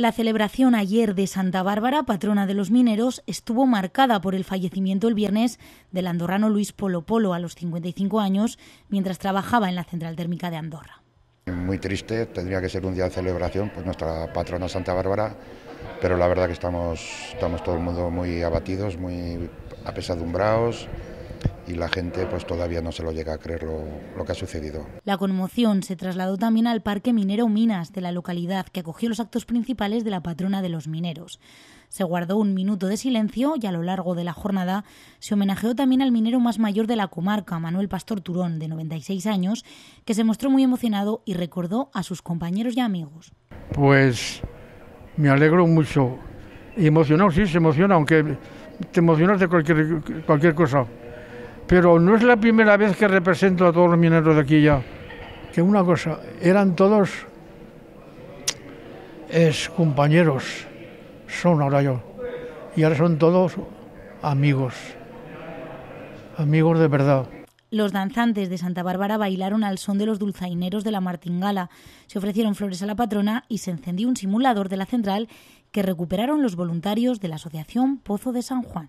La celebración ayer de Santa Bárbara, patrona de los mineros, estuvo marcada por el fallecimiento el viernes del andorrano Luis Polo Polo a los 55 años mientras trabajaba en la central térmica de Andorra. Muy triste, tendría que ser un día de celebración, pues nuestra patrona Santa Bárbara, pero la verdad que estamos, estamos todo el mundo muy abatidos, muy apesadumbrados, y la gente pues todavía no se lo llega a creer lo, que ha sucedido. La conmoción se trasladó también al Parque Minero Minas de la localidad, que acogió los actos principales de la patrona de los mineros. Se guardó un minuto de silencio y a lo largo de la jornada se homenajeó también al minero más mayor de la comarca, Manuel Pastor Turón, de 96 años, que se mostró muy emocionado y recordó a sus compañeros y amigos. Pues me alegro mucho. Emocionado, sí, se emociona, aunque te emocionas de cualquier, cualquier cosa. Pero no es la primera vez que represento a todos los mineros de aquí ya. Que una cosa, eran todos es compañeros, son ahora yo. Y ahora son todos amigos, amigos de verdad. Los danzantes de Santa Bárbara bailaron al son de los dulzaineros de la Martingala, se ofrecieron flores a la patrona y se encendió un simulador de la central que recuperaron los voluntarios de la Asociación Pozo de San Juan.